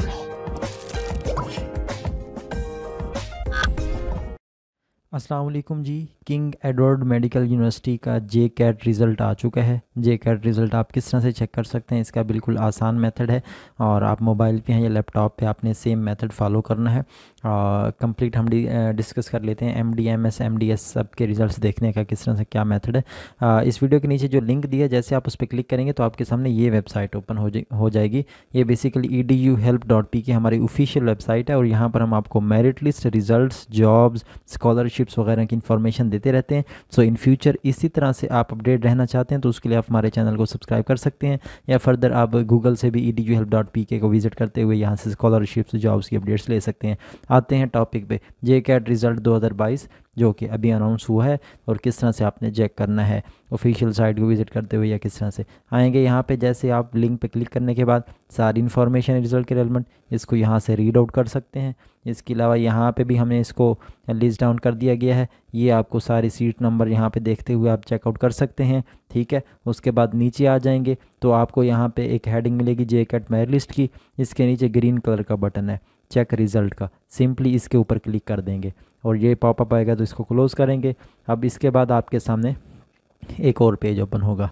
Oh. अस्सलाम जी King Edward Medical University का जे कैट रिज़ल्ट आ चुका है जे कैट रिज़ल्ट आप किस तरह से चेक कर सकते हैं इसका बिल्कुल आसान मेथड है और आप मोबाइल पे हैं या लैपटॉप पे आपने सेम मेथड फॉलो करना है और कंप्लीट हम डिस्कस कर लेते हैं M D M S M D S सब के रिज़ल्ट देखने का किस तरह से क्या मैथड है आ, इस वीडियो के नीचे जो लिंक दिया जैसे आप उस पर क्लिक करेंगे तो आपके सामने ये वेबसाइट ओपन हो जा, हो जाएगी ये basically E D U help dot P K हमारी ऑफिशियल वेबसाइट है और यहाँ पर हम आपको merit list result jobs scholarship scholarships वगैरह की इन्फॉर्मेशन देते रहते हैं सो इन फ्यूचर इसी तरह से आप अपडेट रहना चाहते हैं तो उसके लिए आप हमारे चैनल को सब्सक्राइब कर सकते हैं या फर्दर आप गूगल से भी ई हेल्प डॉट पी के को विजिट करते हुए यहाँ से स्कॉलरशिप्स जॉब्स की अपडेट्स ले सकते हैं आते हैं टॉपिक पे जे कैट रिजल्ट दो हज़ार बाईस जो कि अभी अनाउंस हुआ है और किस तरह से आपने चेक करना है ऑफिशियल साइट को विज़िट करते हुए या किस तरह से आएंगे यहाँ पे जैसे आप लिंक पे क्लिक करने के बाद सारी इन्फॉर्मेशन रिजल्ट के रेलमेंट इसको यहाँ से रीड आउट कर सकते हैं इसके अलावा यहाँ पे भी हमने इसको लिस्ट डाउन कर दिया गया है ये आपको सारी सीट नंबर यहाँ पे देखते हुए आप चेकआउट कर सकते हैं ठीक है उसके बाद नीचे आ जाएंगे तो आपको यहाँ पर एक हेडिंग मिलेगी जे कैट लिस्ट की इसके नीचे ग्रीन कलर का बटन है चेक रिज़ल्ट का सिंपली इसके ऊपर क्लिक कर देंगे और ये पॉपअप आएगा तो इसको क्लोज़ करेंगे अब इसके बाद आपके सामने एक और पेज ओपन होगा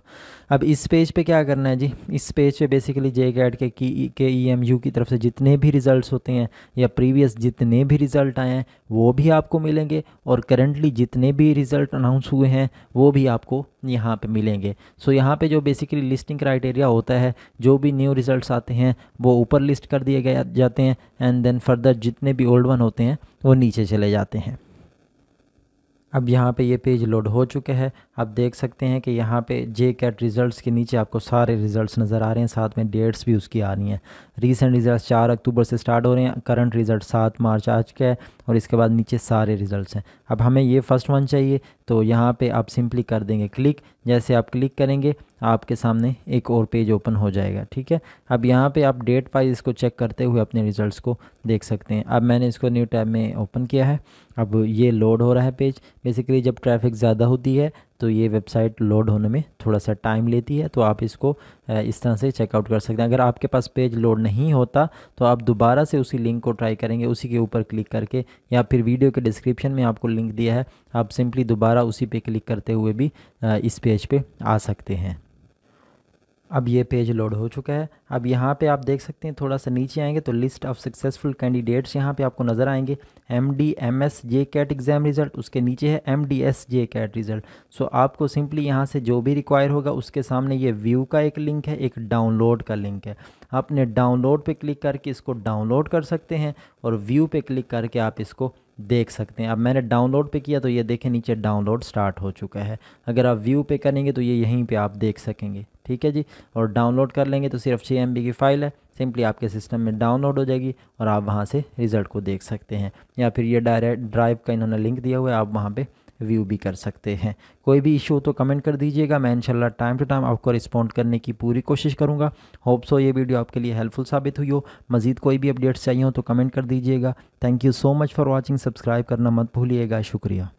अब इस पेज पे क्या करना है जी इस पेज पे बेसिकली जे कैड के की e, के ई एम यू की तरफ से जितने भी रिज़ल्ट्स होते हैं या प्रीवियस जितने भी रिज़ल्ट आए हैं वो भी आपको मिलेंगे और करंटली जितने भी रिज़ल्ट अनाउंस हुए हैं वो भी आपको यहाँ पे मिलेंगे सो यहाँ पे जो बेसिकली लिस्टिंग क्राइटेरिया होता है जो भी न्यू रिज़ल्ट आते हैं वो ऊपर लिस्ट कर दिए गए जाते हैं एंड देन फर्दर जितने भी ओल्ड वन होते हैं वो नीचे चले जाते हैं अब यहाँ पे ये पेज लोड हो चुके हैं आप देख सकते हैं कि यहाँ पे जे कैट रिज़ल्ट के नीचे आपको सारे रिज़ल्ट नज़र आ रहे हैं साथ में डेट्स भी उसकी आ रही हैं रिसेंट रिज़ल्ट चार अक्टूबर से स्टार्ट हो रहे हैं करंट रिज़ल्ट सात मार्च आ चुका है और इसके बाद नीचे सारे रिज़ल्ट हैं अब हमें ये फ़र्स्ट वन चाहिए तो यहाँ पर आप सिंपली कर देंगे क्लिक जैसे आप क्लिक करेंगे आपके सामने एक और पेज ओपन हो जाएगा ठीक है अब यहाँ पे आप डेट वाइज इसको चेक करते हुए अपने रिजल्ट्स को देख सकते हैं अब मैंने इसको न्यू टैब में ओपन किया है अब ये लोड हो रहा है पेज बेसिकली जब ट्रैफिक ज़्यादा होती है तो ये वेबसाइट लोड होने में थोड़ा सा टाइम लेती है तो आप इसको इस तरह से चेकआउट कर सकते हैं अगर आपके पास पेज लोड नहीं होता तो आप दोबारा से उसी लिंक को ट्राई करेंगे उसी के ऊपर क्लिक करके या फिर वीडियो के डिस्क्रिप्शन में आपको लिंक दिया है आप सिंपली दोबारा उसी पे क्लिक करते हुए भी इस पेज पे आ सकते हैं अब ये पेज लोड हो चुका है अब यहाँ पे आप देख सकते हैं थोड़ा सा नीचे आएंगे तो लिस्ट ऑफ सक्सेसफुल कैंडिडेट्स यहाँ पे आपको नज़र आएंगे M D M S J CAT exam result उसके नीचे है M D S J CAT result so आपको सिंपली यहाँ से जो भी रिक्वायर होगा उसके सामने ये व्यू का एक लिंक है एक डाउनलोड का लिंक है आपने डाउनलोड पर क्लिक करके इसको डाउनलोड कर सकते हैं और व्यू पर क्लिक करके आप इसको देख सकते हैं अब मैंने डाउनलोड पे किया तो ये देखें नीचे डाउनलोड स्टार्ट हो चुका है अगर आप व्यू पे करेंगे तो ये यहीं पे आप देख सकेंगे ठीक है जी और डाउनलोड कर लेंगे तो सिर्फ छः एम की फ़ाइल है सिंपली आपके सिस्टम में डाउनलोड हो जाएगी और आप वहाँ से रिज़ल्ट को देख सकते हैं या फिर ये डायरेक्ट ड्राइव का इन्होंने लिंक दिया हुआ है आप वहाँ पर व्यू भी कर सकते हैं कोई भी इशू तो कमेंट कर दीजिएगा मैं इंशाल्लाह टाइम टू टाइम आपको रिस्पॉन्ड करने की पूरी कोशिश करूँगा होप सो ये वीडियो आपके लिए हेल्पफुल साबित हुई हो मज़ीद कोई भी अपडेट्स चाहिए हो तो कमेंट कर दीजिएगा thank you so much for watching subscribe करना मत भूलिएगा शुक्रिया